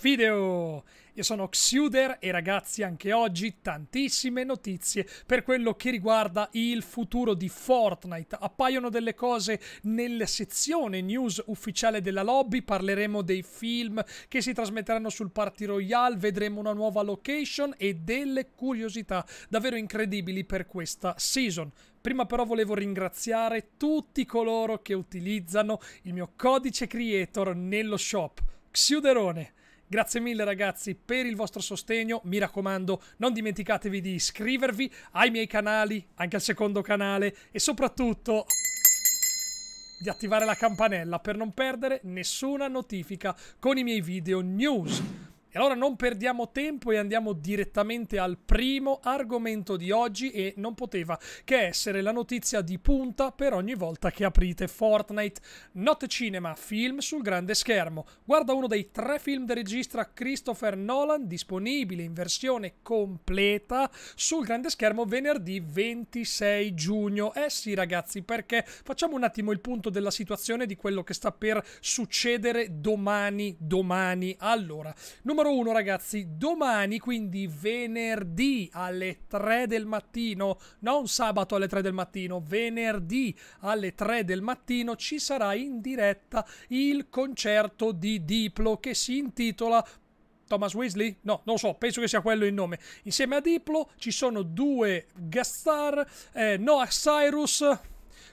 video! Io sono Xuder e ragazzi anche oggi tantissime notizie per quello che riguarda il futuro di Fortnite. Appaiono delle cose nella sezione news ufficiale della lobby, parleremo dei film che si trasmetteranno sul Party Royale, vedremo una nuova location e delle curiosità davvero incredibili per questa season. Prima però volevo ringraziare tutti coloro che utilizzano il mio codice creator nello shop. Xiuderone Grazie mille ragazzi per il vostro sostegno, mi raccomando non dimenticatevi di iscrivervi ai miei canali, anche al secondo canale e soprattutto di attivare la campanella per non perdere nessuna notifica con i miei video news. E allora non perdiamo tempo e andiamo direttamente al primo argomento di oggi e non poteva che essere la notizia di punta per ogni volta che aprite Fortnite. Not Cinema, film sul grande schermo. Guarda uno dei tre film del regista Christopher Nolan disponibile in versione completa sul grande schermo venerdì 26 giugno. Eh sì ragazzi, perché facciamo un attimo il punto della situazione di quello che sta per succedere domani, domani. Allora, numero numero uno, ragazzi, domani, quindi venerdì alle 3 del mattino, non sabato alle 3 del mattino, venerdì alle 3 del mattino ci sarà in diretta il concerto di Diplo che si intitola Thomas Weasley? No, non lo so, penso che sia quello il nome. Insieme a Diplo ci sono due guest star, eh, Noah Cyrus,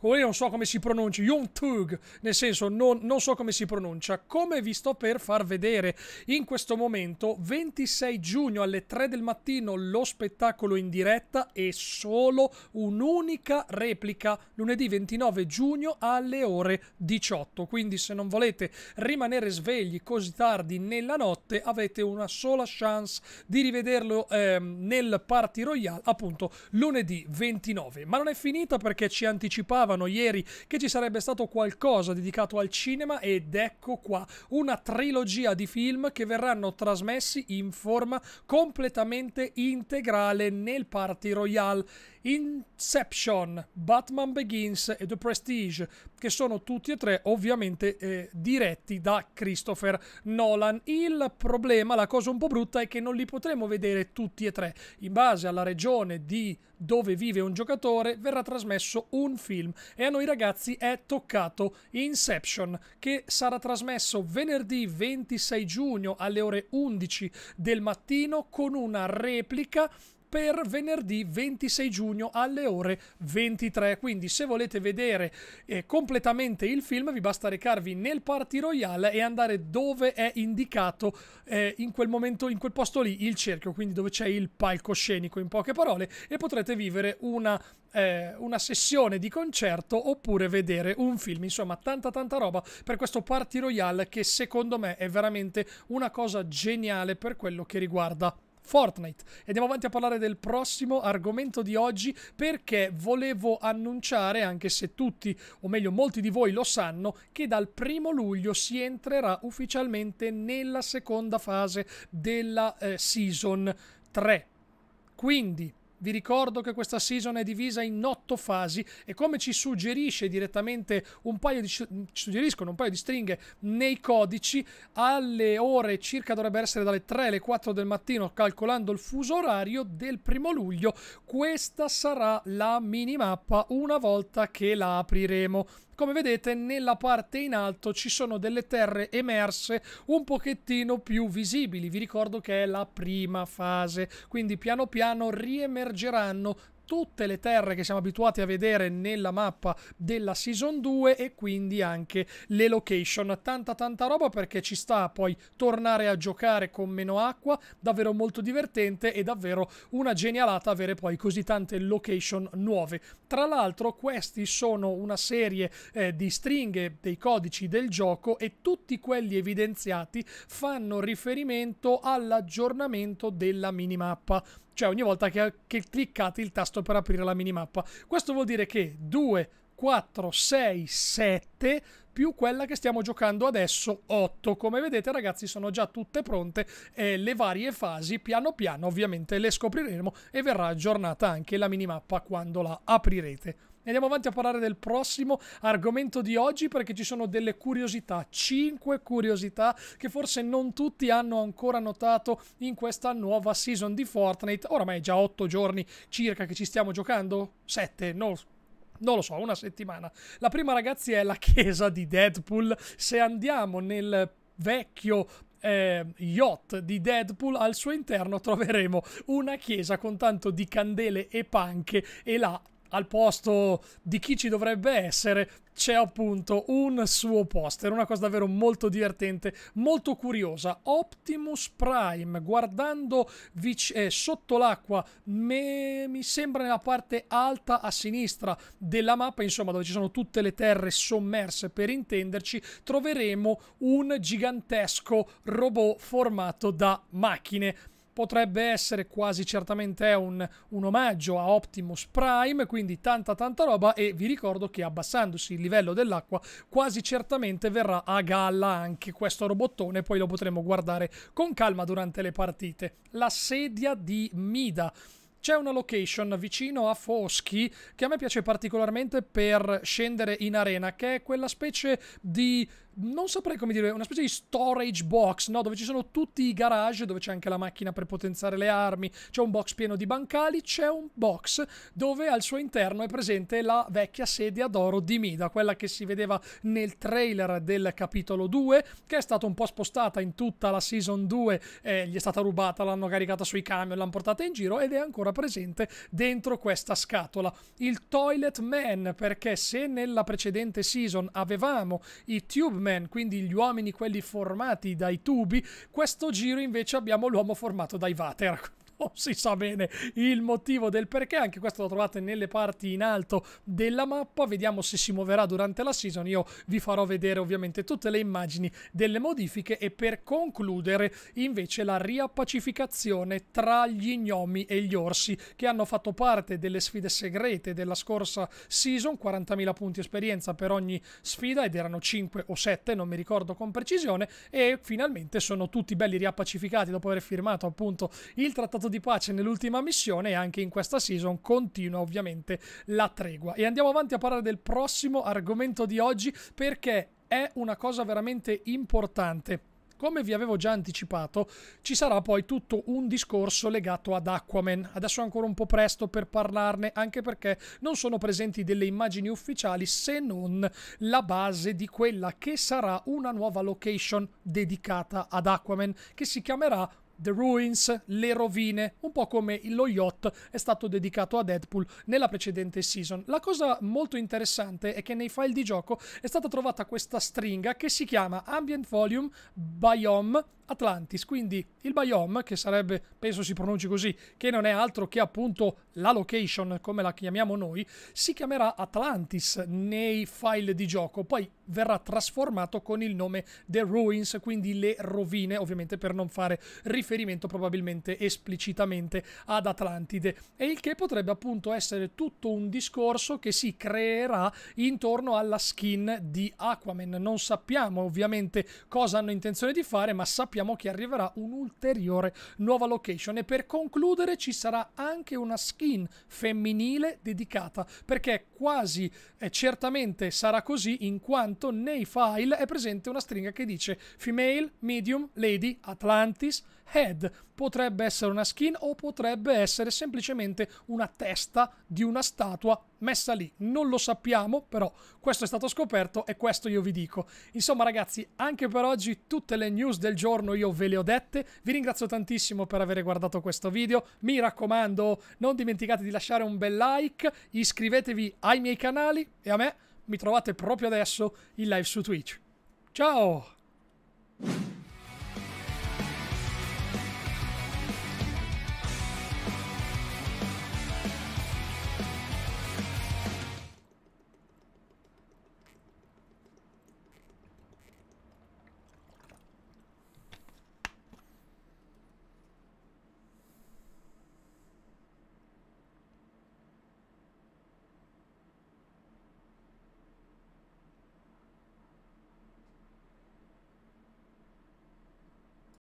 Ora io non so come si pronuncia, Jungtug, nel senso non, non so come si pronuncia. Come vi sto per far vedere in questo momento, 26 giugno alle 3 del mattino, lo spettacolo in diretta e solo un'unica replica lunedì 29 giugno alle ore 18. Quindi se non volete rimanere svegli così tardi nella notte, avete una sola chance di rivederlo ehm, nel Party Royale, appunto lunedì 29. Ma non è finita perché ci anticipiamo anticipavano ieri che ci sarebbe stato qualcosa dedicato al cinema ed ecco qua una trilogia di film che verranno trasmessi in forma completamente integrale nel Party Royale Inception, Batman Begins e The Prestige, che sono tutti e tre ovviamente eh, diretti da Christopher Nolan. Il problema, la cosa un po' brutta, è che non li potremo vedere tutti e tre. In base alla regione di dove vive un giocatore verrà trasmesso un film e a noi ragazzi è toccato Inception che sarà trasmesso venerdì 26 giugno alle ore 11 del mattino con una replica per venerdì 26 giugno alle ore 23. Quindi se volete vedere eh, completamente il film vi basta recarvi nel Party Royale e andare dove è indicato eh, in quel momento, in quel posto lì, il cerchio, quindi dove c'è il palcoscenico in poche parole e potrete vivere una, eh, una sessione di concerto oppure vedere un film. Insomma, tanta tanta roba per questo Party Royale che secondo me è veramente una cosa geniale per quello che riguarda Fortnite. E andiamo avanti a parlare del prossimo argomento di oggi perché volevo annunciare, anche se tutti, o meglio molti di voi lo sanno, che dal primo luglio si entrerà ufficialmente nella seconda fase della eh, season 3. Quindi vi ricordo che questa season è divisa in otto fasi e come ci suggerisce direttamente un paio di, suggeriscono un paio di stringhe nei codici, alle ore circa dovrebbe essere dalle 3 alle 4 del mattino, calcolando il fuso orario del primo luglio, questa sarà la minimappa una volta che la apriremo come vedete nella parte in alto ci sono delle terre emerse un pochettino più visibili vi ricordo che è la prima fase quindi piano piano riemergeranno tutte le terre che siamo abituati a vedere nella mappa della Season 2 e quindi anche le location. Tanta tanta roba perché ci sta poi tornare a giocare con meno acqua, davvero molto divertente e davvero una genialata avere poi così tante location nuove. Tra l'altro questi sono una serie eh, di stringhe dei codici del gioco e tutti quelli evidenziati fanno riferimento all'aggiornamento della minimappa cioè ogni volta che, che cliccate il tasto per aprire la minimappa. Questo vuol dire che 2, 4, 6, 7 più quella che stiamo giocando adesso 8. Come vedete ragazzi sono già tutte pronte eh, le varie fasi piano piano ovviamente le scopriremo e verrà aggiornata anche la minimappa quando la aprirete. Andiamo avanti a parlare del prossimo argomento di oggi perché ci sono delle curiosità, 5 curiosità che forse non tutti hanno ancora notato in questa nuova season di Fortnite. Oramai è già 8 giorni circa che ci stiamo giocando, 7, no, non lo so, una settimana. La prima ragazzi è la chiesa di Deadpool. Se andiamo nel vecchio eh, yacht di Deadpool, al suo interno troveremo una chiesa con tanto di candele e panche e là al posto di chi ci dovrebbe essere c'è appunto un suo poster, una cosa davvero molto divertente, molto curiosa. Optimus Prime, guardando vic- eh, sotto l'acqua, me- mi sembra nella parte alta a sinistra della mappa, insomma dove ci sono tutte le terre sommerse per intenderci, troveremo un gigantesco robot formato da macchine potrebbe essere quasi certamente un, un, omaggio a Optimus Prime, quindi tanta tanta roba e vi ricordo che abbassandosi il livello dell'acqua quasi certamente verrà a galla anche questo robottone, poi lo potremo guardare con calma durante le partite. La sedia di Mida. C'è una location vicino a Foschi che a me piace particolarmente per scendere in arena, che è quella specie di non saprei come dire, una specie di storage box, no? Dove ci sono tutti i garage, dove c'è anche la macchina per potenziare le armi, c'è un box pieno di bancali, c'è un box dove al suo interno è presente la vecchia sedia d'oro di Mida, quella che si vedeva nel trailer del capitolo 2, che è stata un po' spostata in tutta la season 2, eh, gli è stata rubata, l'hanno caricata sui camion, l'hanno portata in giro ed è ancora presente dentro questa scatola. Il Toilet Man, perché se nella precedente season avevamo i Tube Superman, quindi gli uomini quelli formati dai tubi, questo giro invece abbiamo l'uomo formato dai Vater non si sa bene il motivo del perché, anche questo lo trovate nelle parti in alto della mappa, vediamo se si muoverà durante la season, io vi farò vedere ovviamente tutte le immagini delle modifiche e per concludere invece la riappacificazione tra gli gnomi e gli orsi che hanno fatto parte delle sfide segrete della scorsa season, 40.000 punti esperienza per ogni sfida ed erano 5 o 7, non mi ricordo con precisione, e finalmente sono tutti belli riappacificati dopo aver firmato appunto il trattato di di pace nell'ultima missione e anche in questa season continua ovviamente la tregua. E andiamo avanti a parlare del prossimo argomento di oggi perché è una cosa veramente importante come vi avevo già anticipato, ci sarà poi tutto un discorso legato ad Aquaman. Adesso è ancora un po' presto per parlarne, anche perché non sono presenti delle immagini ufficiali se non la base di quella che sarà una nuova location dedicata ad Aquaman, che si chiamerà The Ruins, le rovine, un po' come lo yacht è stato dedicato a Deadpool nella precedente season. La cosa molto interessante è che nei file di gioco è stata trovata questa stringa che si chiama Ambient Volume Biome Atlantis, quindi il biome che sarebbe, penso si pronunci così, che non è altro che appunto la location come la chiamiamo noi, si chiamerà Atlantis nei file di gioco. Poi verrà trasformato con il nome The Ruins, quindi le rovine, ovviamente per non fare riferimento probabilmente esplicitamente ad Atlantide, e il che potrebbe appunto essere tutto un discorso che si creerà intorno alla skin di Aquaman. Non sappiamo ovviamente cosa hanno intenzione di fare, ma sappiamo che arriverà un'ulteriore nuova location e per concludere ci sarà anche una skin femminile dedicata, perché quasi eh, certamente sarà così in quanto momento nei file è presente una stringa che dice female, medium, lady, Atlantis, head. Potrebbe essere una skin o potrebbe essere semplicemente una testa di una statua messa lì. Non lo sappiamo, però questo è stato scoperto e questo io vi dico. Insomma ragazzi, anche per oggi tutte le news del giorno io ve le ho dette. Vi ringrazio tantissimo per aver guardato questo video. Mi raccomando, non dimenticate di lasciare un bel like, iscrivetevi ai miei canali e a me mi trovate proprio adesso in live su Twitch. Ciao!